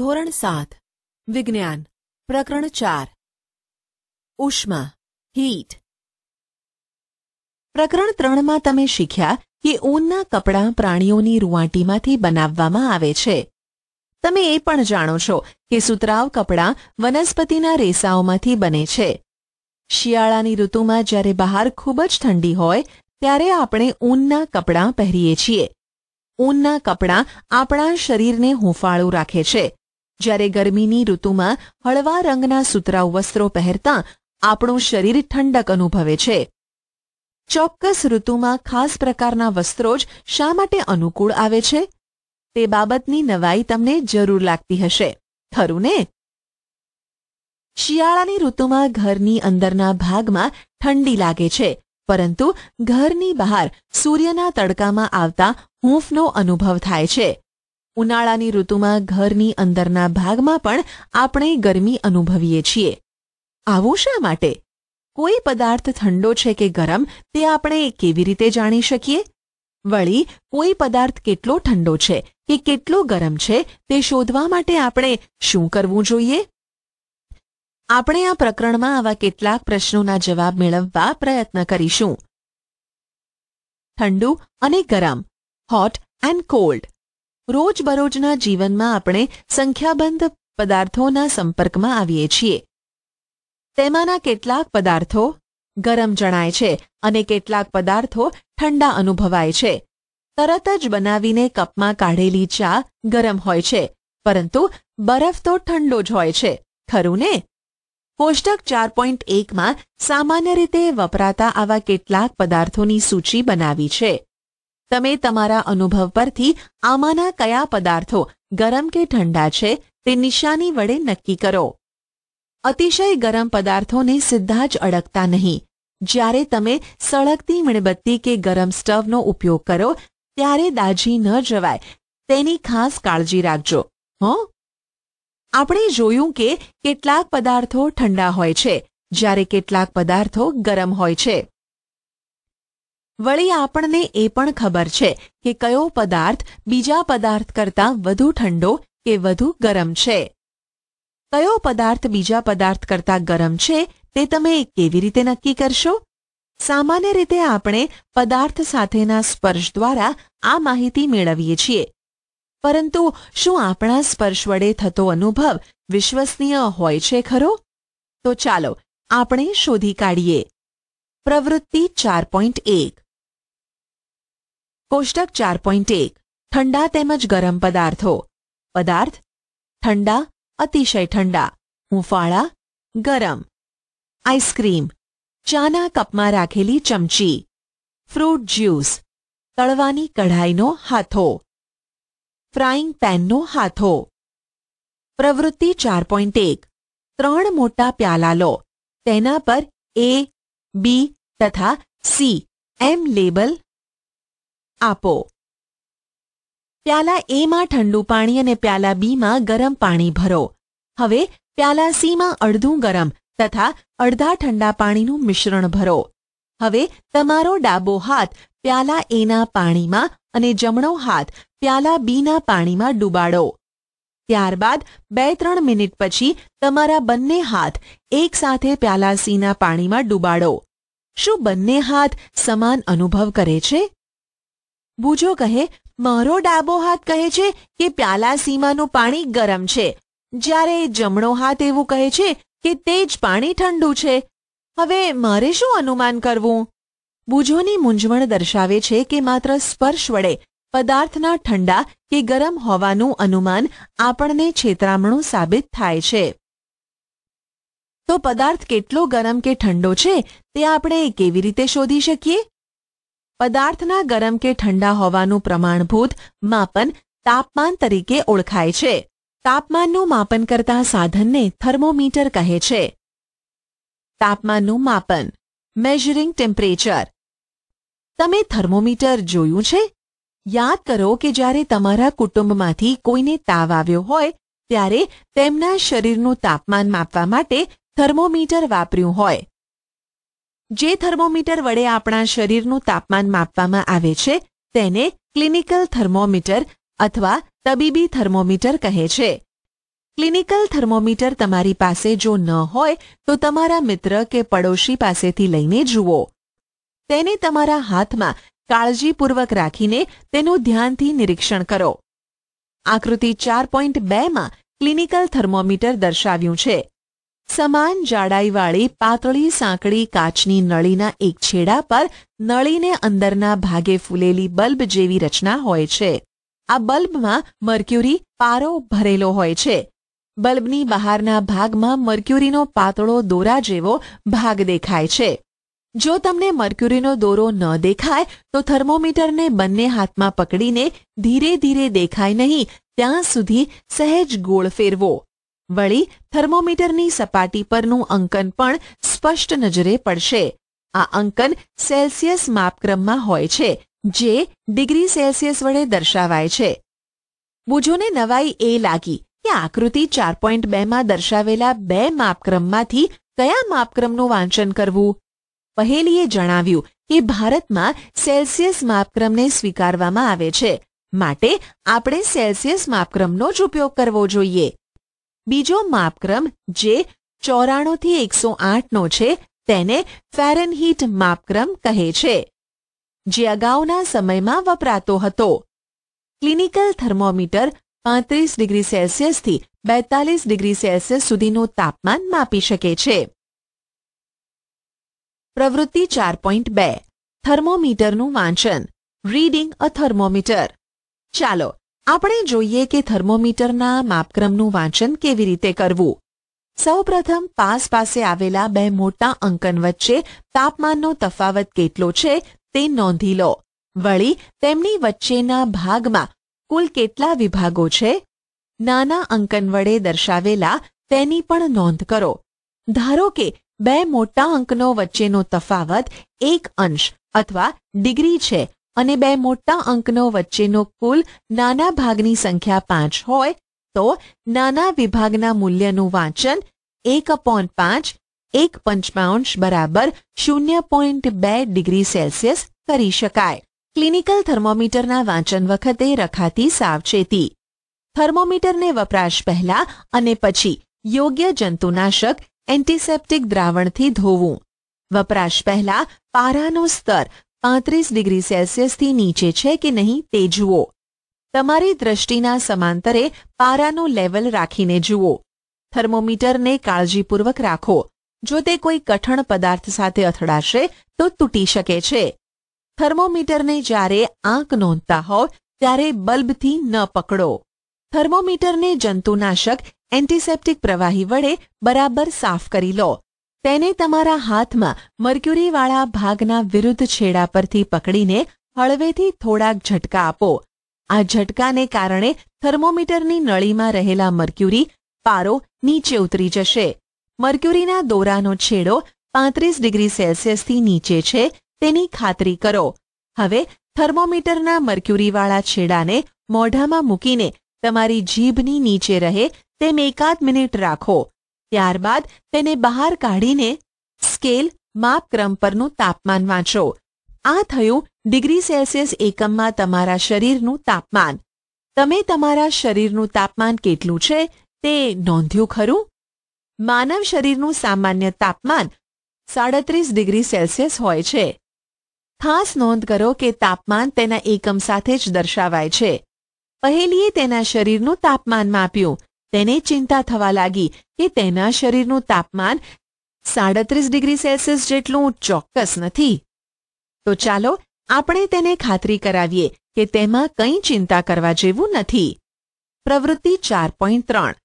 ધોરણ સાત વિજ્ઞાન પ્રકરણ ચાર ઉષ્મા હીટ પ્રકરણ ત્રણમાં તમે શીખ્યા કે ઊનના કપડાં પ્રાણીઓની રૂવાટીમાંથી બનાવવામાં આવે છે તમે એ પણ જાણો છો કે સુતરાવ કપડાં વનસ્પતિના રેસાઓમાંથી બને છે શિયાળાની ઋતુમાં જ્યારે બહાર ખૂબ જ ઠંડી હોય ત્યારે આપણે ઊનના કપડાં પહેરીએ છીએ ઊનના કપડાં આપણા શરીરને હૂંફાળું રાખે છે જ્યારે ગરમીની ઋતુમાં હળવા રંગના સુતરાઉ વસ્ત્રો પહેરતા આપણું શરીર ઠંડક અનુભવે છે ચોક્કસ ઋતુમાં ખાસ પ્રકારના વસ્ત્રો જ શા માટે અનુકૂળ આવે છે તે બાબતની નવાઈ તમને જરૂર લાગતી હશે ખરું ને શિયાળાની ઋતુમાં ઘરની અંદરના ભાગમાં ઠંડી લાગે છે પરંતુ ઘરની બહાર સૂર્યના તડકામાં આવતા હૂંફનો અનુભવ થાય છે ઉનાળાની ઋતુમાં ઘરની અંદરના ભાગમાં પણ આપણે ગરમી અનુભવીએ છીએ આવું શા માટે કોઈ પદાર્થ ઠંડો છે કે ગરમ તે આપણે કેવી રીતે જાણી શકીએ વળી કોઈ પદાર્થ કેટલો ઠંડો છે કે કેટલો ગરમ છે તે શોધવા માટે આપણે શું કરવું જોઈએ આપણે આ પ્રકરણમાં આવા કેટલાક પ્રશ્નોના જવાબ મેળવવા પ્રયત્ન કરીશું ઠંડુ અને ગરમ હોટ એન્ડ કોલ્ડ રોજબરોજના જીવનમાં આપણે સંખ્યાબંધ પદાર્થોના સંપર્કમાં આવીએ છીએ તેમાંના કેટલાક પદાર્થો ગરમ જણાય છે અને કેટલાક પદાર્થો ઠંડા અનુભવાય છે તરત જ બનાવીને કપમાં કાઢેલી ચા ગરમ હોય છે પરંતુ બરફ તો ઠંડો જ હોય છે ખરું ને કોષ્ટક ચાર પોઈન્ટ એકમાં સામાન્ય રીતે વપરાતા આવા કેટલાક પદાર્થોની સૂચિ બનાવી છે તમે તમારા અનુભવ પરથી આમાંના કયા પદાર્થો ગરમ કે ઠંડા છે તે નિશાની વડે નક્કી કરો અતિશય ગરમ પદાર્થોને સીધા જ અડકતા નહીં જ્યારે તમે સળગતી મીણબત્તી કે ગરમ સ્ટવનો ઉપયોગ કરો ત્યારે દાજી ન જવાય તેની ખાસ કાળજી રાખજો હં આપણે જોયું કે કેટલાક પદાર્થો ઠંડા હોય છે જ્યારે કેટલાક પદાર્થો ગરમ હોય છે વળી આપણને એ પણ ખબર છે કે કયો પદાર્થ બીજા પદાર્થ કરતાં વધુ ઠંડો કે વધુ ગરમ છે કયો પદાર્થ બીજા પદાર્થ કરતાં ગરમ છે તે તમે કેવી રીતે નક્કી કરશો સામાન્ય રીતે આપણે પદાર્થ સાથેના સ્પર્શ દ્વારા આ માહિતી મેળવીએ છીએ પરંતુ શું આપણા સ્પર્શ વડે થતો અનુભવ વિશ્વસનીય હોય છે ખરો તો ચાલો આપણે શોધી કાઢીએ પ્રવૃત્તિ ચાર પોઈન્ટ એક કોષ્ટક ચાર પોઈન્ટ એક ઠંડા તેમજ ગરમ પદાર્થો પદાર્થ ઠંડા અતિશય ઠંડા હુંફાળા ગરમ આઈસ્ક્રીમ ચાના કપમાં રાખેલી ચમચી ફ્રૂટ જ્યુસ તળવાની કઢાઈનો હાથો ફ્રાઈંગ પેનનો હાથો પ્રવૃત્તિ ચાર પોઈન્ટ એક ત્રણ મોટા પ્યાલા લો તેના પર એ બી તથા સી એમ લેબલ આપો પ્યાલા એમાં ઠંડુ પાણી અને પ્યાલા બીમાં ગરમ પાણી ભરો હવે પ્યાલા સીમાં અડધું ગરમ તથા અડધા ઠંડા પાણીનું મિશ્રણ ભરો હવે તમારો ડાબો હાથ પ્યાલા એના પાણીમાં અને જમણો હાથ પ્યાલા બીના પાણીમાં ડૂબાડો ત્યારબાદ બે ત્રણ મિનિટ પછી તમારા બંને હાથ એકસાથે પ્યાલા સીના પાણીમાં ડૂબાડો શું બંને હાથ સમાન અનુભવ કરે છે બુજો કહે મારો ડાબો હાથ કહે છે કે પ્યાલા સીમાનું પાણી ગરમ છે જ્યારે જમણો હાથ એવું કહે છે કે તે જ પાણી ઠંડુ છે હવે મારે શું અનુમાન કરવું બુજોની મૂંઝવણ દર્શાવે છે કે માત્ર સ્પર્શ વડે પદાર્થના ઠંડા કે ગરમ હોવાનું અનુમાન આપણને છેતરામણું સાબિત થાય છે તો પદાર્થ કેટલો ગરમ કે ઠંડો છે તે આપણે કેવી રીતે શોધી શકીએ પદાર્થના ગરમ કે ઠંડા હોવાનું પ્રમાણભૂત માપન તાપમાન તરીકે ઓળખાય છે તાપમાનનું માપન કરતા સાધનને થર્મોમીટર કહે છે તાપમાનનું માપન મેઝરિંગ ટેમ્પરેચર તમે થર્મોમીટર જોયું છે યાદ કરો કે જ્યારે તમારા કુટુંબમાંથી કોઈને તાવ આવ્યો હોય ત્યારે તેમના શરીરનું તાપમાન માપવા માટે થર્મોમીટર વાપર્યું હોય જે થર્મોમીટર વડે આપણા શરીરનું તાપમાન માપવામાં આવે છે તેને ક્લિનિકલ થર્મોમીટર અથવા તબીબી થર્મોમીટર કહે છે ક્લિનિકલ થર્મોમીટર તમારી પાસે જો ન હોય તો તમારા મિત્ર કે પડોશી પાસેથી લઈને જુઓ તેને તમારા હાથમાં કાળજીપૂર્વક રાખીને તેનું ધ્યાનથી નિરીક્ષણ કરો આકૃતિ ચાર પોઈન્ટ બેમાં ક્લિનિકલ થર્મોમીટર દર્શાવ્યું છે સમાન જાડાઈવાળી પાતળી સાંકડી કાચની નળીના એક છેડા પર નળીને અંદરના ભાગે ફૂલેલી બલ્બ જેવી રચના હોય છે આ બલ્બમાં મર્ક્યુરી પારો ભરેલો હોય છે બલ્બની બહારના ભાગમાં મર્ક્યુરીનો પાતળો દોરા જેવો ભાગ દેખાય છે જો તમને મર્ક્યુરીનો દોરો ન દેખાય તો થર્મોમીટરને બંને હાથમાં પકડીને ધીરે ધીરે દેખાય નહીં ત્યાં સુધી સહેજ ગોળ ફેરવો વળી થર્મોમીટરની સપાટી પરનું અંકન પણ સ્પષ્ટ નજરે પડશે આ અંકન સેલ્સિયસ માપક્રમમાં હોય છે જે ડિગ્રી સેલ્સિયસ વડે દર્શાવાય છે બુજોને નવાઈ એ લાગી કે આકૃતિ ચાર પોઈન્ટ બેમાં દર્શાવેલા બે માપક્રમમાંથી કયા માપક્રમનું વાંચન કરવું પહેલીએ જણાવ્યું કે ભારતમાં સેલ્સિયસ માપક્રમને સ્વીકારવામાં આવે છે માટે આપણે સેલ્સિયસ માપક્રમનો જ ઉપયોગ કરવો જોઈએ બીજો માપક્રમ જે ચોરાણુંથી એકસો આઠનો છે તેને ફેરનહીટ માપક્રમ કહે છે જે અગાઉના સમયમાં વપરાતો હતો ક્લિનિકલ થર્મોમીટર પાંત્રીસ ડિગ્રી સેલ્સિયસથી બેતાલીસ ડિગ્રી સેલ્સિયસ સુધીનું તાપમાન માપી શકે છે પ્રવૃત્તિ ચાર પોઈન્ટ બે થર્મોમીટરનું વાંચન રીડિંગ અ થર્મોમીટર ચાલો આપણે જોઈએ કે થર્મોમીટરના માપક્રમનું વાંચન કેવી રીતે કરવું સૌપ્રથમ પાસ પાસે આવેલા બે મોટા અંકન વચ્ચે તાપમાનનો તફાવત કેટલો છે તે નોંધી લો વળી તેમની વચ્ચેના ભાગમાં કુલ કેટલા વિભાગો છે નાના અંકન વડે દર્શાવેલા તેની પણ નોંધ કરો ધારો કે બે મોટા અંકનો વચ્ચેનો તફાવત એક અંશ અથવા ડિગ્રી છે અને બે મોટા અંકનો વચ્ચેનો કુલ નાના ભાગની સંખ્યા પાંચ હોય તો નાના વિભાગના મૂલ્યનું વાંચન એક અપોન પાંચ એક પંચમાંશ બરાબર શૂન્ય પોઈન્ટ બે ડિગ્રી સેલ્સિયસ કરી શકાય ક્લિનિકલ થર્મોમીટરના વાંચન વખતે રખાતી સાવચેતી થર્મોમીટરને વપરાશ પહેલા અને પછી યોગ્ય જંતુનાશક એન્ટિસેપ્ટિક દ્રાવણથી ધોવું વપરાશ પહેલા પારાનું સ્તર પાંત્રીસ ડિગ્રી સેલ્સિયસથી નીચે છે કે નહીં તે જુઓ તમારી દ્રષ્ટિના સમાંતરે પારાનું લેવલ રાખીને જુઓ થર્મોમીટરને કાળજીપૂર્વક રાખો જો તે કોઈ કઠણ પદાર્થ સાથે અથડાશે તો તૂટી શકે છે થર્મોમીટરને જ્યારે આંક નોંધતા હોવ ત્યારે બલ્બથી ન પકડો થર્મોમીટરને જંતુનાશક એન્ટિસેપ્ટિક પ્રવાહી વડે બરાબર સાફ કરી લો તેને તમારા હાથમાં મર્ક્યુરીવાળા ભાગના વિરુદ્ધ છેડા પરથી પકડીને હળવેથી થોડાક ઝટકા આપો આ ઝટકાને કારણે થર્મોમીટરની નળીમાં રહેલા મર્ક્યુરી પારો નીચે ઉતરી જશે મર્ક્યુરીના દોરાનો છેડો પાંત્રીસ ડિગ્રી સેલ્સિયસથી નીચે છે તેની ખાતરી કરો હવે થર્મોમીટરના મર્ક્યુરીવાળા છેડાને મોઢામાં મૂકીને તમારી જીભની નીચે રહે તેમ એકાદ મિનિટ રાખો ત્યારબાદ તેને બહાર કાઢીને સ્કેલ માપક્રમ પરનું તાપમાન વાંચો આ થયું ડિગ્રી સેલ્સિયસ એકમમાં તમારા શરીરનું તાપમાન તમે તમારા શરીરનું તાપમાન કેટલું છે તે નોંધ્યું ખરું માનવ શરીરનું સામાન્ય તાપમાન સાડત્રીસ ડિગ્રી સેલ્સિયસ હોય છે ખાસ નોંધ કરો કે તાપમાન તેના એકમ સાથે જ દર્શાવાય છે પહેલીએ તેના શરીરનું તાપમાન માપ્યું તેને ચિંતા થવા લાગી કે તેના શરીરનું તાપમાન સાડત્રીસ ડિગ્રી સેલ્સિયસ જેટલું ચોક્કસ નથી તો ચાલો આપણે તેને ખાતરી કરાવીએ કે તેમાં કંઈ ચિંતા કરવા જેવું નથી પ્રવૃત્તિ ચાર પોઈન્ટ ત્રણ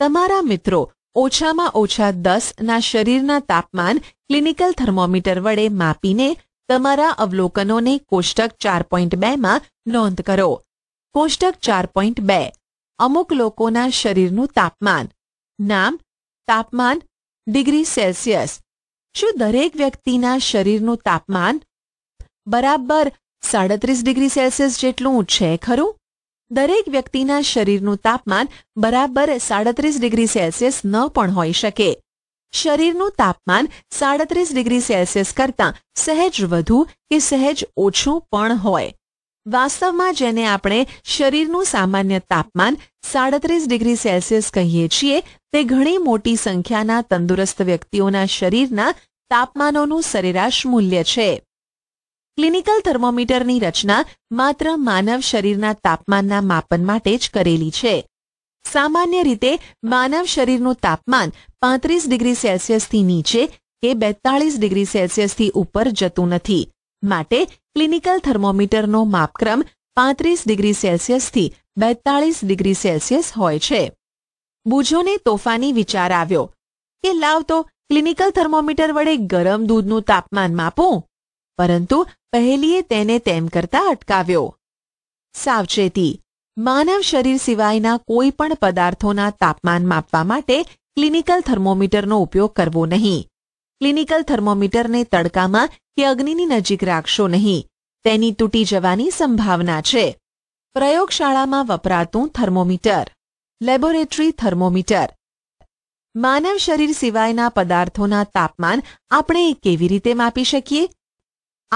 તમારા મિત્રો ઓછામાં ઓછા દસના શરીરના તાપમાન ક્લિનિકલ થર્મોમીટર વડે માપીને તમારા અવલોકનોને કોષ્ટક ચાર પોઈન્ટ બેમાં નોંધ કરો કોષ્ટક ચાર પોઈન્ટ બે અમુક લોકોના શરીરનું તાપમાન નામ તાપમાન ડિગ્રી સેલ્સિયસ શું દરેક વ્યક્તિના શરીરનું તાપમાન બરાબર સાડત્રીસ ડિગ્રી સેલ્સિયસ જેટલું છે ખરું દરેક વ્યક્તિના શરીરનું તાપમાન બરાબર સાડત્રીસ ડિગ્રી સેલ્સિયસ ન પણ હોઈ શકે શરીરનું તાપમાન સાડત્રીસ ડિગ્રી સેલ્સિયસ કરતાં સહેજ વધુ કે સહેજ ઓછું પણ હોય વાસ્તવમાં જેને આપણે શરીરનું સામાન્ય તાપમાન સાડત્રીસ ડિગ્રી સેલ્સિયસ કહીએ છીએ તે ઘણી મોટી સંખ્યાના તંદુરસ્ત વ્યક્તિઓના શરીરના તાપમાનોનું સરેરાશ મૂલ્ય છે ક્લિનિકલ થર્મોમીટરની રચના માત્ર માનવ શરીરના તાપમાનના માપન માટે જ કરેલી છે સામાન્ય રીતે માનવ શરીરનું તાપમાન પાંત્રીસ ડિગ્રી સેલ્સિયસથી નીચે કે બેતાળીસ ડિગ્રી સેલ્સિયસથી ઉપર જતું નથી માટે ક્લિનિકલ થર્મોમીટરનો માપક્રમ પાંત્રીસ ડિગ્રી સેલ્સિયસથી બેતાળીસ ડિગ્રી સેલ્સિયસ હોય છે બુજોને તોફાની વિચાર આવ્યો કે લાવ તો ક્લિનિકલ થર્મોમીટર વડે ગરમ દૂધનું તાપમાન માપું પરંતુ પહેલીએ તેને તેમ કરતા અટકાવ્યો સાવચેતી માનવ શરીર સિવાયના કોઈ પણ પદાર્થોના તાપમાન માપવા માટે ક્લિનિકલ થર્મોમીટરનો ઉપયોગ કરવો નહીં ક્લિનિકલ થર્મોમીટરને તડકામાં કે અગ્નિની નજીક રાખશો નહીં તેની તૂટી જવાની સંભાવના છે પ્રયોગશાળામાં વપરાતું થર્મોમીટર લેબોરેટરી થર્મોમીટર માનવ શરીર સિવાયના પદાર્થોના તાપમાન આપણે કેવી રીતે માપી શકીએ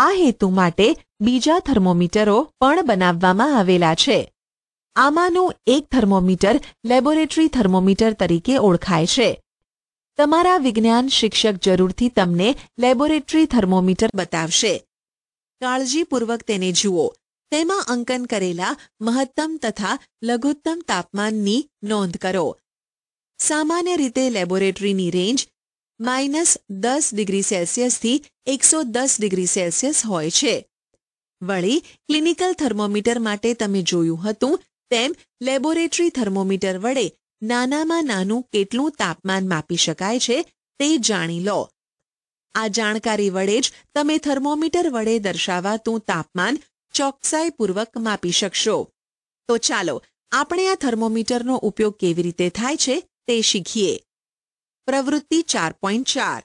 આ હેતુ માટે બીજા થર્મોમીટરો પણ બનાવવામાં આવેલા છે આમાંનું એક થર્મોમીટર લેબોરેટરી થર્મોમીટર તરીકે ઓળખાય છે તમારા વિજ્ઞાન શિક્ષક જરૂરથી તમને લેબોરેટરી થર્મોમીટર બતાવશે કાળજીપૂર્વક તેને જુઓ તેમાં અંકન કરેલા મહત્તમ તથા લઘુત્તમ તાપમાનની નોંધ કરો સામાન્ય રીતે લેબોરેટરીની રેન્જ માઇનસ દસ ડિગ્રી સેલ્સિયસથી એકસો દસ ડિગ્રી સેલ્સિયસ હોય છે વળી ક્લિનિકલ થર્મોમીટર માટે તમે જોયું હતું તેમ લેબોરેટરી થર્મોમીટર વડે નાનામાં નાનું કેટલું તાપમાન માપી શકાય છે તે જાણી લો આ જાણકારી વડે જ તમે થર્મોમીટર વડે દર્શાવાતું તાપમાન ચોકસાઈપૂર્વક માપી શકશો તો ચાલો આપણે આ થર્મોમીટરનો ઉપયોગ કેવી રીતે થાય છે તે શીખીએ પ્રવૃત્તિ ચાર પોઈન્ટ ચાર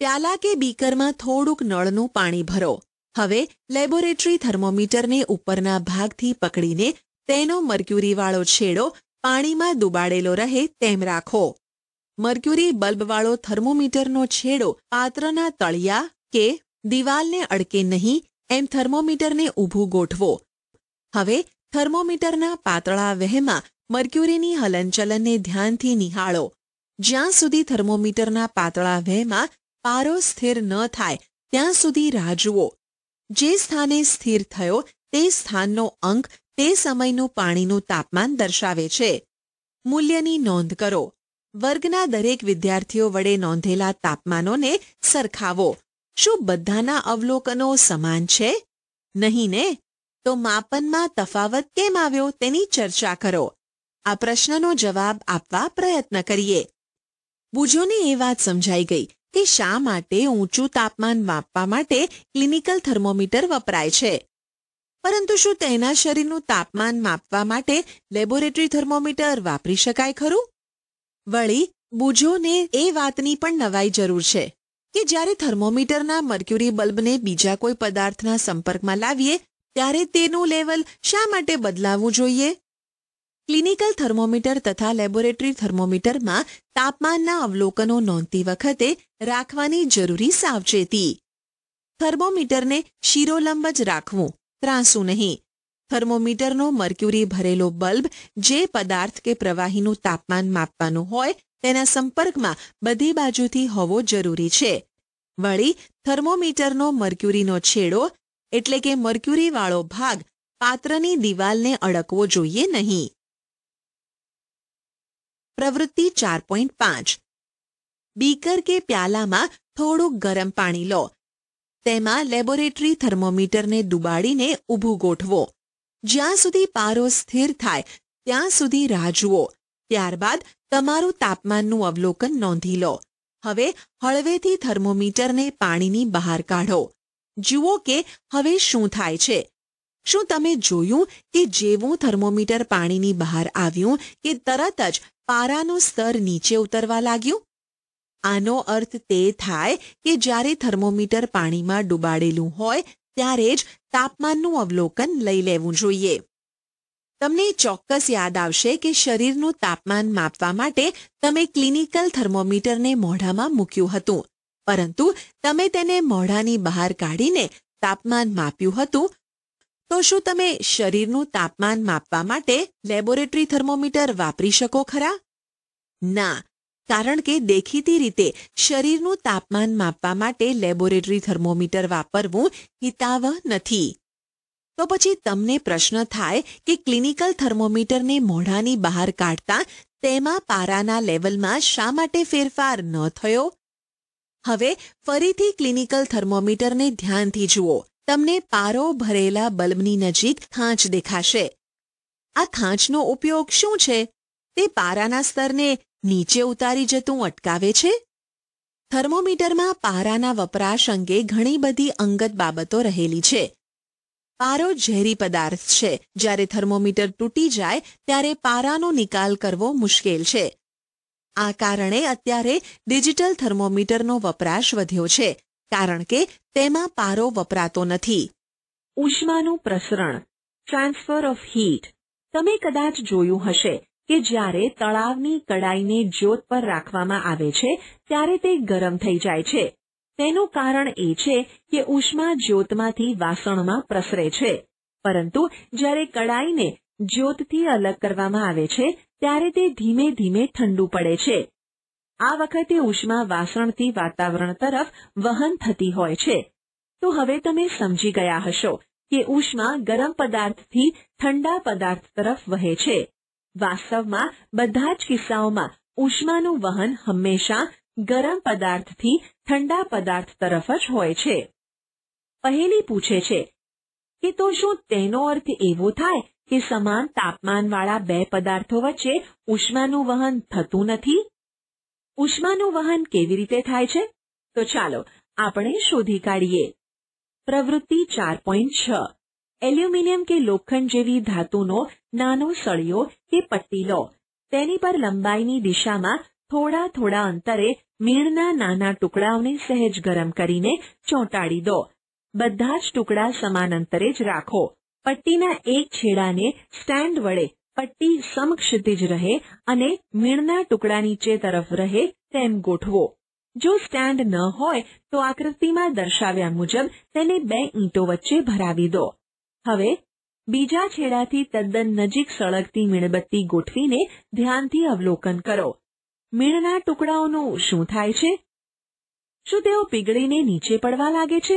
પ્યાલા કે બીકરમાં થોડુંક નળનું પાણી ભરો હવે લેબોરેટરી થર્મોમીટરને ઉપરના ભાગથી પકડીને તેનો મર્ક્યુરીવાળો છેડો પાણીમાં દુબાડેલો રહે તેમ રાખો મર્ક્યુરી બલ્બવાળો થર્મોમીટરનો છેડો પાત્રના તળિયા કે દિવાલને અડકે નહીં એમ થર્મોમીટરને ઊભું ગોઠવો હવે થર્મોમીટરના પાતળા વહેમાં મર્ક્યુરીની હલનચલનને ધ્યાનથી નિહાળો જ્યાં સુધી થર્મોમીટરના પાતળા વહેમાં પારો સ્થિર ન થાય ત્યાં સુધી રાહ જુઓ જે સ્થાને સ્થિર થયો તે સ્થાનનો અંક તે સમયનું પાણીનું તાપમાન દર્શાવે છે મૂલ્યની નોંધ કરો વર્ગના દરેક વિદ્યાર્થીઓ વડે નોંધેલા તાપમાનોને સરખાવો શું બધાના અવલોકનો સમાન છે નહીં ને તો માપનમાં તફાવત કેમ આવ્યો તેની ચર્ચા કરો આ પ્રશ્નનો જવાબ આપવા પ્રયત્ન કરીએ બુજોને એ વાત સમજાઈ ગઈ કે શા માટે ઊંચું તાપમાન માપવા માટે ક્લિનિકલ થર્મોમીટર વપરાય છે પરંતુ શું તેના શરીરનું તાપમાન માપવા માટે લેબોરેટરી થર્મોમીટર વાપરી શકાય ખરું વળી બુજોને એ વાતની પણ નવાઈ જરૂર છે કે જ્યારે થર્મોમીટરના મર્ક્યુરી બલ્બને બીજા કોઈ પદાર્થના સંપર્કમાં લાવીએ ત્યારે તેનું લેવલ શા માટે બદલાવવું જોઈએ ક્લિનિકલ થર્મોમીટર તથા લેબોરેટરી થર્મોમીટરમાં તાપમાનના અવલોકનો નોંધતી વખતે રાખવાની જરૂરી સાવચેતી થર્મોમીટરને શિરોલંબ જ રાખવું ત્રાંસુ નહીં થર્મોમીટરનો મર્ક્યુરી ભરેલો બલ્બ જે પદાર્થ કે પ્રવાહીનું તાપમાન માપવાનું હોય તેના સંપર્કમાં બધી બાજુથી હોવો જરૂરી છે વળી થર્મોમીટરનો મર્ક્યુરીનો છેડો એટલે કે મર્ક્યુરીવાળો ભાગ પાત્રની દિવાલને અડકવો જોઈએ નહીં પ્રવૃત્તિ ચાર પોઈન્ટ પાંચ બીકર કે પ્યાલામાં થોડુંક ગરમ પાણી લો તેમાં લેબોરેટરી થર્મોમીટરને ડુબાડીને ઊભું ગોઠવો જ્યાં સુધી પારો સ્થિર થાય ત્યાં સુધી રાહ જુઓ ત્યારબાદ તમારું તાપમાનનું અવલોકન નોંધી લો હવે હળવેથી થર્મોમીટરને પાણીની બહાર કાઢો જુઓ કે હવે શું થાય છે શું તમે જોયું કે જેવું થર્મોમીટર પાણીની બહાર આવ્યું કે તરત જ પારાનું સ્તર નીચે ઉતરવા લાગ્યું આનો અર્થ તે થાય કે જ્યારે થર્મોમીટર પાણીમાં ડૂબાડેલું હોય ત્યારે જ તાપમાનનું અવલોકન લઈ લેવું જોઈએ તમને ચોક્કસ યાદ આવશે કે શરીરનું તાપમાન માપવા માટે તમે ક્લિનિકલ થર્મોમીટરને મોઢામાં મૂક્યું હતું પરંતુ તમે તેને મોઢાની બહાર કાઢીને તાપમાન માપ્યું હતું તો શું તમે શરીરનું તાપમાન માપવા માટે લેબોરેટરી થર્મોમીટર વાપરી શકો ખરા ના કારણ કે દેખીતી રીતે શરીરનું તાપમાન માપવા માટે લેબોરેટરી થર્મોમીટર વાપરવું હિતાવહ નથી તો પછી તમને પ્રશ્ન થાય કે ક્લિનિકલ થર્મોમીટરને મોઢાની બહાર કાઢતા તેમાં પારાના લેવલમાં શા માટે ફેરફાર ન થયો હવે ફરીથી ક્લિનિકલ થર્મોમીટરને ધ્યાનથી જુઓ તમને પારો ભરેલા બલ્બની નજીક ખાંચ દેખાશે આ ખાંચનો ઉપયોગ શું છે તે પારાના સ્તરને નીચે ઉતારી જતું અટકાવે છે થર્મોમીટરમાં પારાના વપરાશ અંગે ઘણી બધી અંગત બાબતો રહેલી છે પારો ઝેરી પદાર્થ છે જ્યારે થર્મોમીટર તૂટી જાય ત્યારે પારાનો નિકાલ કરવો મુશ્કેલ છે આ કારણે અત્યારે ડિજિટલ થર્મોમીટરનો વપરાશ વધ્યો છે કારણ કે તેમાં પારો વપરાતો નથી ઉષ્માનું પ્રસરણ ટ્રાન્સફર ઓફ હીટ તમે કદાચ જોયું હશે કે જ્યારે તળાવની કડાઈને જ્યોત પર રાખવામાં આવે છે ત્યારે તે ગરમ થઈ જાય છે તેનું કારણ એ છે કે ઉષ્મા જ્યોતમાંથી વાસણમાં પ્રસરે છે પરંતુ જ્યારે કડાઈને જ્યોતથી અલગ કરવામાં આવે છે ત્યારે તે ધીમે ધીમે ઠંડુ પડે છે આ વખતે ઉષ્મા વાસણથી વાતાવરણ તરફ વહન થતી હોય છે તો હવે તમે સમજી ગયા હશો કે ઉષ્મા ગરમ પદાર્થથી ઠંડા પદાર્થ તરફ વહે છે વાસ્તવમાં બધા જ કિસ્સાઓમાં ઉષ્માનું વહન હંમેશા ગરમ પદાર્થથી ઠંડા પદાર્થ તરફ જ હોય છે પહેલી પૂછે છે કે તો શું તેનો અર્થ એવો થાય કે સમાન તાપમાનવાળા બે પદાર્થો વચ્ચે ઉષ્માનું વહન થતું નથી ઉષ્માનું વહન કેવી રીતે થાય છે તો ચાલો આપણે શોધી કાઢીએ પ્રવૃત્તિ ચાર પોઈન્ટ છ એલ્યુમિનિયમ કે લોખંડ જેવી ધાતુનો નાનો સળિયો કે પટ્ટી લો તેની પર લંબાઈની દિશામાં થોડા થોડા અંતરે મીણના નાના ટુકડાઓને સહેજ ગરમ કરીને ચોંટાડી દો બધા જ ટુકડા સમાન અંતરે જ રાખો પટ્ટીના એક છેડાને સ્ટેન્ડ વડે પટ્ટી સમક્ષિતિજ રહે અને મીણના ટુકડા નીચે તરફ રહે તેમ ગોઠવો જો સ્ટેન્ડ ન હોય તો આકૃતિમાં દર્શાવ્યા મુજબ તેને બે ઈંટો વચ્ચે ભરાવી દો હવે બીજા છેડાથી તદ્દન નજીક સળગતી મીણબત્તી ગોઠવીને ધ્યાનથી અવલોકન કરો મીણના ટુકડાઓનું શું થાય છે શું તેઓ પીગળીને નીચે પડવા લાગે છે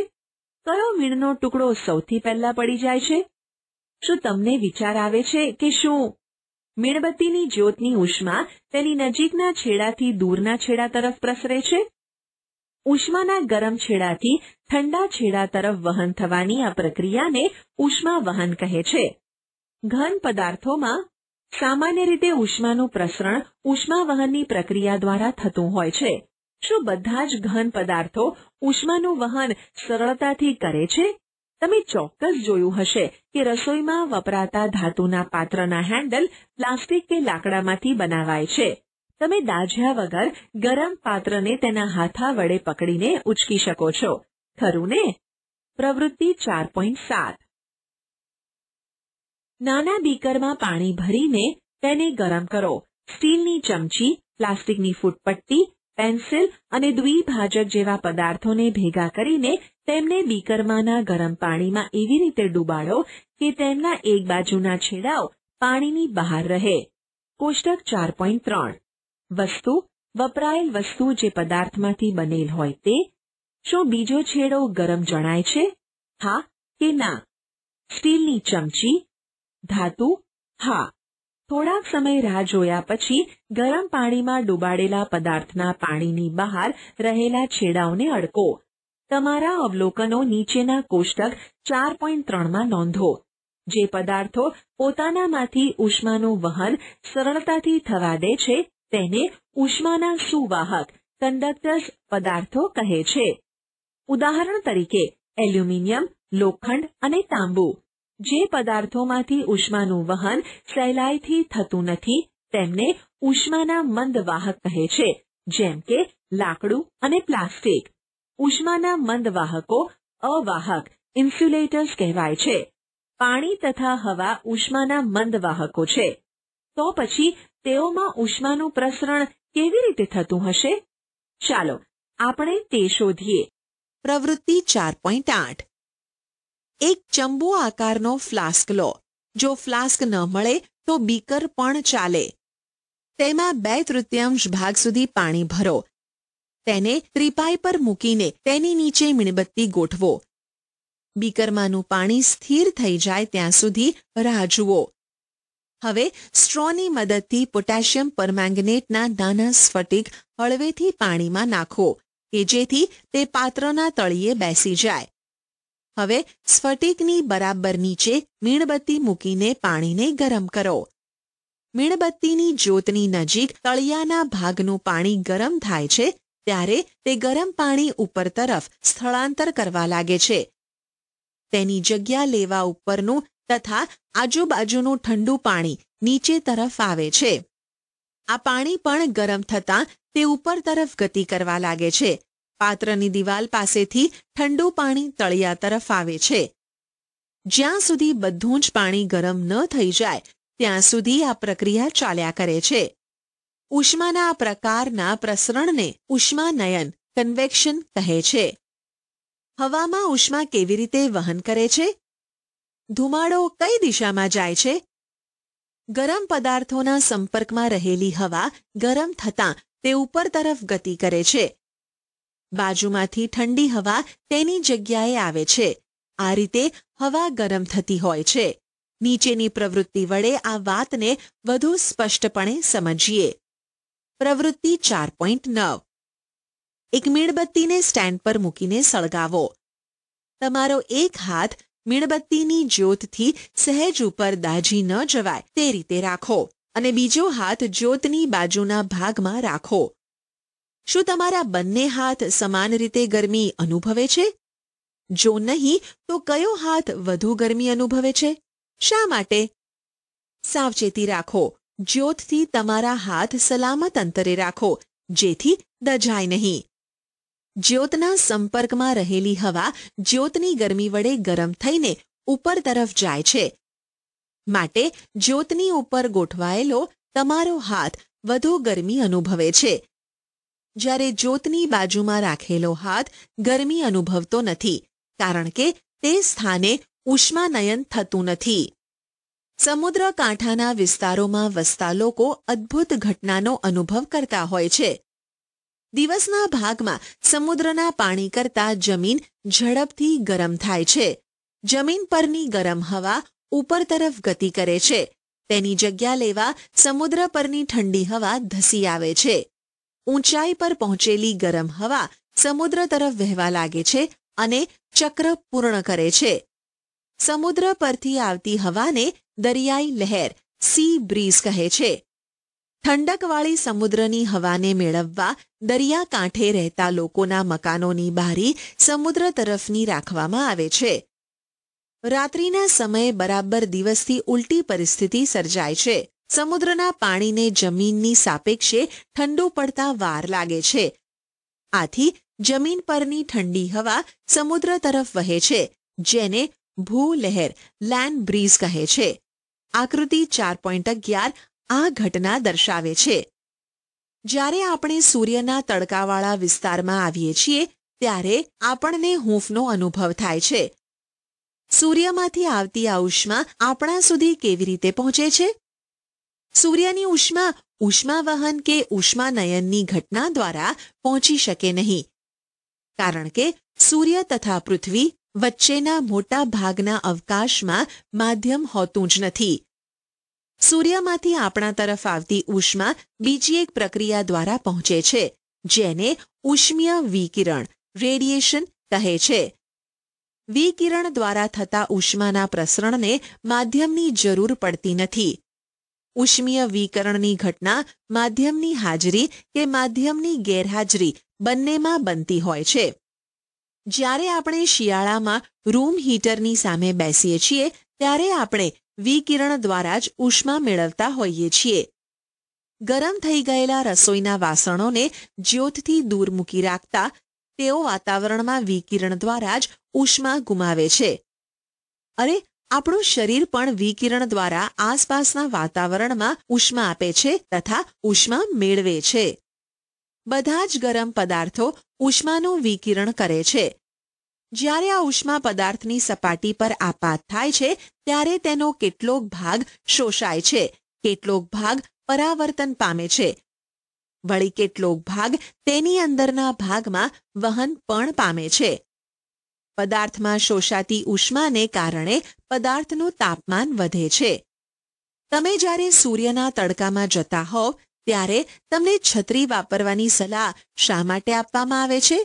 કયો મીણનો ટુકડો સૌથી પહેલા પડી જાય છે શું તમને વિચાર આવે છે કે શું મીણબત્તીની જ્યોતની ઉષ્મા તેની નજીકના છેડાથી દૂરના છેડા તરફ પ્રસરે છે ઉષ્માના ગરમ છેડાથી ઠંડા છેડા તરફ વહન થવાની આ પ્રક્રિયાને ઉષ્મા વહન કહે છે ઘન પદાર્થોમાં સામાન્ય રીતે ઉષ્માનું પ્રસરણ ઉષ્મા વહનની પ્રક્રિયા દ્વારા થતું હોય છે શું બધા જ ઘન પદાર્થો ઉષ્માનું વહન સરળતાથી કરે છે તમે ચોક્કસ જોયું હશે કે રસોઈમાં વપરાતા ધાતુના પાત્રના હેન્ડલ પ્લાસ્ટિક કે લાકડામાંથી બનાવાય છે તમે દાઝ્યા વગર ગરમ પાત્રને તેના હાથા વડે પકડીને ઉચકી શકો છો ખરું ને પ્રવૃત્તિ ચાર પોઈન્ટ સાત નાના બીકરમાં પાણી ભરીને તેને ગરમ કરો સ્ટીલની ચમચી પ્લાસ્ટિકની ફૂટપટ્ટી પેન્સિલ અને દ્વિભાજક જેવા પદાર્થોને ભેગા કરીને તેમને બીકરમાંના ગરમ પાણીમાં એવી રીતે ડૂબાડો કે તેમના એક બાજુના છેડાઓ પાણીની બહાર રહે કોષ્ટક ચાર પોઈન્ટ ત્રણ વસ્તુ વપરાયેલ વસ્તુ જે પદાર્થમાંથી બનેલ હોય તે શું બીજો છેડો ગરમ જણાય છે હા કે ના સ્ટીલની ચમચી ધાતુ હા થોડાક સમય રાહ જોયા પછી ગરમ પાણીમાં ડુબાડેલા પદાર્થના પાણીની બહાર રહેલા છેડાઓને અડકો તમારા અવલોકનો નીચેના કોષ્ટક ચાર પોઈન્ટ ત્રણમાં નોંધો જે પદાર્થો પોતાનામાંથી ઉષ્માનું વહન સરળતાથી થવા દે છે તેને ઉષ્માના સુવાહક કંડક્ટર્સ પદાર્થો કહે છે ઉદાહરણ તરીકે એલ્યુમિનિયમ લોખંડ અને તાંબુ જે પદાર્થોમાંથી ઉષ્માનું વહન સહેલાઈથી થતું નથી તેમને ઉષ્માના મંદવાહક કહે છે જેમ કે લાકડું અને પ્લાસ્ટિક ઉષ્માના મંદવાહકો અવાહક ઇન્સ્યુલેટર્સ કહેવાય છે પાણી તથા હવા ઉષ્માના મંદવાહકો છે તો પછી તેઓમાં ઉષ્માનું પ્રસરણ કેવી રીતે થતું હશે ચાલો આપણે તે શોધીએ પ્રવૃત્તિ ચાર પોઈન્ટ આઠ એક ચંબુ આકારનો ફ્લાસ્ક લો જો ફ્લાસ્ક ન મળે તો બીકર પણ ચાલે તેમાં બે તૃતીયાંશ ભાગ સુધી પાણી ભરો તેને ત્રિપાઈ પર મૂકીને તેની નીચે મીણબત્તી ગોઠવો બીકરમાંનું પાણી સ્થિર થઈ જાય ત્યાં સુધી રાહ જુઓ હવે સ્ટ્રોની મદદથી પોટેશિયમ પરમેંગનેટના નાના સ્ફટિક હળવેથી પાણીમાં નાખો કે જેથી તે પાત્રના તળિયે બેસી જાય હવે સ્ફટિકની બરાબર નીચે મીણબત્તી મૂકીને પાણીને ગરમ કરો મીણબત્તીની જ્યોતની નજીક તળિયાના ભાગનું પાણી ગરમ થાય છે ત્યારે તે ગરમ પાણી ઉપર તરફ સ્થળાંતર કરવા લાગે છે તેની જગ્યા લેવા ઉપરનું તથા આજુબાજુનું ઠંડુ પાણી નીચે તરફ આવે છે આ પાણી પણ ગરમ થતાં તે ઉપર તરફ ગતિ કરવા લાગે છે પાત્રની દિવાલ પાસેથી ઠંડુ પાણી તળિયા તરફ આવે છે જ્યાં સુધી બધું જ પાણી ગરમ ન થઈ જાય ત્યાં સુધી આ પ્રક્રિયા ચાલ્યા કરે છે ઉષ્માના આ પ્રકારના પ્રસરણને ઉષ્માનયન કન્વેક્શન કહે છે હવામાં ઉષ્મા કેવી રીતે વહન કરે છે ધુમાડો કઈ દિશામાં જાય છે ગરમ પદાર્થોના સંપર્કમાં રહેલી હવા ગરમ થતાં તે ઉપર તરફ ગતિ કરે છે બાજુમાંથી ઠંડી હવા તેની જગ્યાએ આવે છે આ રીતે હવા ગરમ થતી હોય છે નીચેની પ્રવૃત્તિ વડે આ વાતને વધુ સ્પષ્ટપણે સમજીએ પ્રવૃત્તિ ચાર પોઈન્ટ નવ એક મીણબત્તીને સ્ટેન્ડ પર મૂકીને સળગાવો તમારો એક હાથ મીણબત્તીની જ્યોતથી સહેજ ઉપર દાજી ન જવાય તે રીતે રાખો અને બીજો હાથ જ્યોતની બાજુના ભાગમાં રાખો શું તમારા બંને હાથ સમાન રીતે ગરમી અનુભવે છે જો નહીં તો કયો હાથ વધુ ગરમી અનુભવે છે શા માટે સાવચેતી રાખો જ્યોતથી તમારા હાથ સલામત અંતરે રાખો જેથી દજાય નહીં જ્યોતના સંપર્કમાં રહેલી હવા જ્યોતની ગરમી વડે ગરમ થઈને ઉપર તરફ જાય છે માટે જ્યોતની ઉપર ગોઠવાયેલો તમારો હાથ વધુ ગરમી અનુભવે છે જ્યારે જ્યોતની બાજુમાં રાખેલો હાથ ગરમી અનુભવતો નથી કારણ કે તે સ્થાને ઉષ્માનયન થતું નથી સમુદ્ર કાંઠાના વિસ્તારોમાં વસતા લોકો અદ્ભુત ઘટનાનો અનુભવ કરતા હોય છે દિવસના ભાગમાં સમુદ્રના પાણી કરતાં જમીન ઝડપથી ગરમ થાય છે જમીન પરની ગરમ હવા ઉપર તરફ ગતિ કરે છે તેની જગ્યા લેવા સમુદ્ર પરની ઠંડી હવા ધસી આવે છે ઊંચાઈ પર પહોંચેલી ગરમ હવા સમુદ્ર તરફ વહેવા લાગે છે અને ચક્ર પૂર્ણ કરે છે સમુદ્ર પરથી આવતી હવાને દરિયાઈ લહેર સી બ્રીઝ કહે છે ઠંડકવાળી સમુદ્રની હવાને મેળવવા દરિયાકાંઠે રહેતા લોકોના મકાનોની બારી સમુદ્ર તરફની રાખવામાં આવે છે રાત્રિના સમયે બરાબર દિવસથી ઉલટી પરિસ્થિતિ સર્જાય છે સમુદ્રના પાણીને જમીનની સાપેક્ષે ઠંડુ પડતા વાર લાગે છે આથી જમીન પરની ઠંડી હવા સમુદ્ર તરફ વહે છે જેને ભૂલહેર લેન્ડ બ્રીઝ કહે છે આકૃતિ ચાર પોઈન્ટ અગિયાર આ ઘટના દર્શાવે છે જ્યારે આપણે સૂર્યના તડકાવાળા વિસ્તારમાં આવીએ છીએ ત્યારે આપણને હૂંફનો અનુભવ થાય છે સૂર્યમાંથી આવતી આ ઉષ્મા આપણા સુધી કેવી રીતે પહોંચે છે સૂર્યની ઉષ્મા ઉષ્માવહન કે ઉષ્માનયનની ઘટના દ્વારા પહોંચી શકે નહીં કારણ કે સૂર્ય તથા પૃથ્વી વચ્ચેના મોટા ભાગના અવકાશમાં માધ્યમ હોતું જ નથી સૂર્યમાંથી આપણા તરફ આવતી ઉષ્મા બીજી એક પ્રક્રિયા દ્વારા પહોંચે છે જેને ઉષ્મીય વિકિરણ રેડિયેશન કહે છે વિકિરણ દ્વારા થતા ઉષ્માના પ્રસરણને માધ્યમની જરૂર પડતી નથી ઉષ્મીય વિકરણની ઘટના માધ્યમની હાજરી કે માધ્યમની ગેરહાજરી બંનેમાં બનતી હોય છે જ્યારે આપણે શિયાળામાં રૂમ હીટરની સામે બેસીએ છીએ ત્યારે આપણે વિકિરણ દ્વારા જ ઉષ્મા મેળવતા હોઈએ છીએ ગરમ થઈ ગયેલા રસોઈના વાસણોને જ્યોતથી દૂર મૂકી રાખતા તેઓ વાતાવરણમાં વિકિરણ દ્વારા જ ઉષ્મા ગુમાવે છે અરે આપણું શરીર પણ વિકિરણ દ્વારા આસપાસના વાતાવરણમાં ઉષ્મા આપે છે તથા ઉષ્મા મેળવે છે બધા જ ગરમ પદાર્થો ઉષ્માનું વિકિરણ કરે છે જ્યારે આ ઉષ્મા પદાર્થની સપાટી પર આપાત થાય છે ત્યારે તેનો કેટલોક ભાગ શોષાય છે કેટલોક ભાગ પરાવર્તન પામે છે વળી કેટલોક ભાગ તેની અંદરના ભાગમાં વહન પણ પામે છે પદાર્થમાં શોષાતી ઉષ્માને કારણે પદાર્થનું તાપમાન વધે છે તમે જ્યારે સૂર્યના તડકામાં જતા હોવ ત્યારે તમને છત્રી વાપરવાની સલાહ શા માટે આપવામાં આવે છે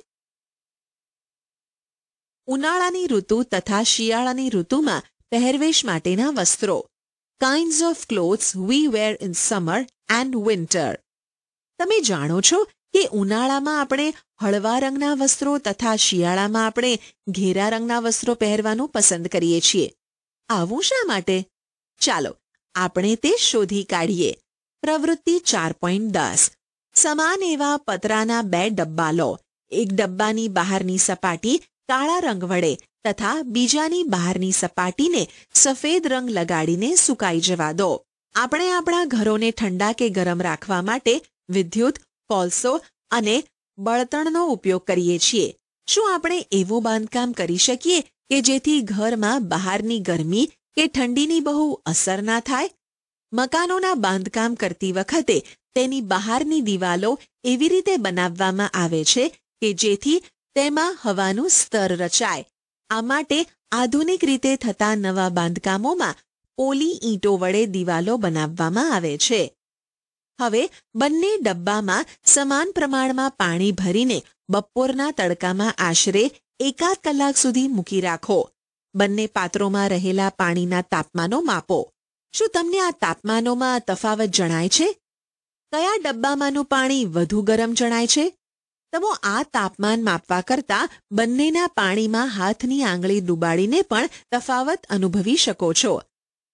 ઉનાળાની ઋતુ તથા શિયાળાની ઋતુમાં પહેરવેશ માટેના વસ્ત્રો kinds of clothes we wear in summer and winter તમે જાણો છો કે ઉનાળામાં આપણે હળવા રંગના વસ્ત્રો તથા શિયાળામાં આપણે ઘેરા રંગના વસ્ત્રો પહેરવાનું પસંદ કરીએ છીએ આવું શા માટે ચાલો આપણે તે શોધી કાઢીએ પ્રવૃત્તિ ચાર પોઈન્ટ દસ સમાન એવા પતરાના બે ડબ્બા લો એક ડબ્બાની બહારની સપાટી કાળા રંગ વડે તથા બીજાની બહારની સપાટીને સફેદ રંગ લગાડીને સુકાઈ જવા દો આપણે આપણા ઘરોને ઠંડા કે ગરમ રાખવા માટે વિદ્યુત કોલસો અને બળતણનો ઉપયોગ કરીએ છીએ શું આપણે એવું બાંધકામ કરી શકીએ કે જેથી ઘરમાં બહારની ગરમી કે ઠંડીની બહુ અસર ના થાય મકાનોના બાંધકામ કરતી વખતે તેની બહારની દિવાલો એવી રીતે બનાવવામાં આવે છે કે જેથી તેમાં હવાનું સ્તર રચાય આ માટે આધુનિક રીતે થતા નવા બાંધકામોમાં પોલી ઈંટો વડે દિવાલો બનાવવામાં આવે છે હવે બંને ડબ્બામાં સમાન પ્રમાણમાં પાણી ભરીને બપોરના તડકામાં આશરે એકાદ કલાક સુધી મૂકી રાખો બંને પાત્રોમાં રહેલા પાણીના તાપમાનો માપો શું તમને આ તાપમાનોમાં તફાવત જણાય છે કયા ડબ્બામાંનું પાણી વધુ ગરમ જણાય છે તમો આ તાપમાન માપવા કરતાં બંનેના પાણીમાં હાથની આંગળી ડૂબાડીને પણ તફાવત અનુભવી શકો છો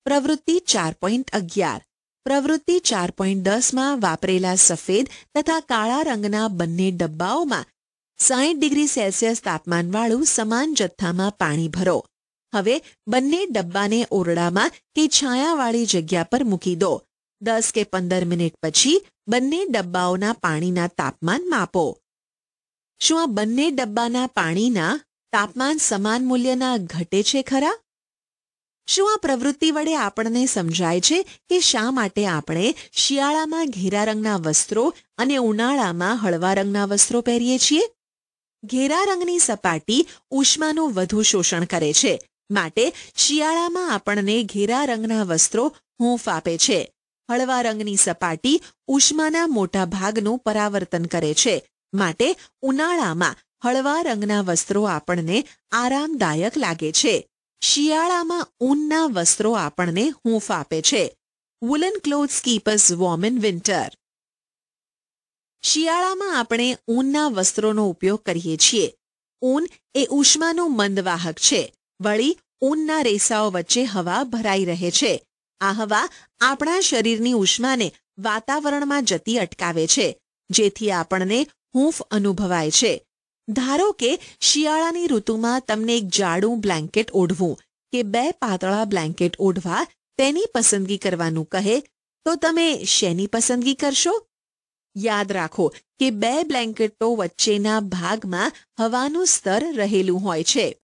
પ્રવૃત્તિ ચાર પોઈન્ટ અગિયાર પ્રવૃત્તિ ચાર પોઈન્ટ દસમાં વાપરેલા સફેદ તથા કાળા રંગના બંને ડબ્બાઓમાં સાહીઠ ડિગ્રી સેલ્સિયસ તાપમાનવાળું સમાન જથ્થામાં પાણી ભરો હવે બંને ડબ્બાને ઓરડામાં કે છાયાવાળી જગ્યા પર મૂકી દો દસ કે પંદર મિનિટ પછી બંને ડબ્બાઓના પાણીના તાપમાન માપો શું આ બંને ડબ્બાના પાણીના તાપમાન સમાન મૂલ્યના ઘટે છે ખરા શું આ પ્રવૃત્તિ વડે આપણને સમજાય છે કે શા માટે આપણે શિયાળામાં ઘેરા રંગના વસ્ત્રો અને ઉનાળામાં હળવા રંગના વસ્ત્રો પહેરીએ છીએ ઘેરા રંગની સપાટી ઉષ્માનું વધુ શોષણ કરે છે માટે શિયાળામાં આપણને ઘેરા રંગના વસ્ત્રો હૂંફ આપે છે હળવા રંગની સપાટી ઉષ્માના મોટા ભાગનું પરાવર્તન કરે છે માટે ઉનાળામાં હળવા રંગના વસ્ત્રો આપણને આરામદાયક લાગે છે શિયાળામાં ઊનના વસ્ત્રો આપણને હૂંફ આપે છે woollen clothes keeps us warm in winter શિયાળામાં આપણે ઊનના વસ્ત્રોનો ઉપયોગ કરીએ છીએ ઊન એ ઉષ્માનું મંદવાહક છે વળી ઊનના રેસાઓ વચ્ચે હવા ભરાઈ રહે છે આ હવા આપણા શરીરની ઉષ્માને વાતાવરણમાં જતી અટકાવે છે જેથી આપણને હૂંફ અનુભવાય છે ધારો કે શિયાળાની ઋતુમાં તમને એક જાડું બ્લેન્કેટ ઓઢવું કે બે પાતળા બ્લેન્કેટ ઓઢવા તેની પસંદગી કરવાનું કહે તો તમે શેની પસંદગી કરશો યાદ રાખો કે બે બ્લેન્કેટો વચ્ચેના ભાગમાં હવાનું સ્તર રહેલું હોય છે